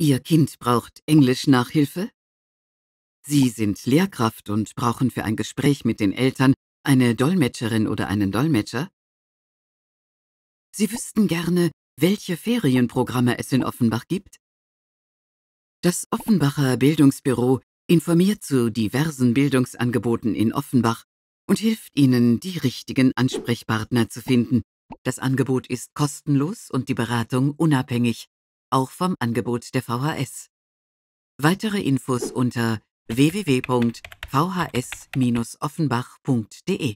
Ihr Kind braucht Englisch-Nachhilfe? Sie sind Lehrkraft und brauchen für ein Gespräch mit den Eltern eine Dolmetscherin oder einen Dolmetscher? Sie wüssten gerne, welche Ferienprogramme es in Offenbach gibt? Das Offenbacher Bildungsbüro informiert zu diversen Bildungsangeboten in Offenbach und hilft Ihnen, die richtigen Ansprechpartner zu finden. Das Angebot ist kostenlos und die Beratung unabhängig auch vom Angebot der VHS. Weitere Infos unter www.vhs-offenbach.de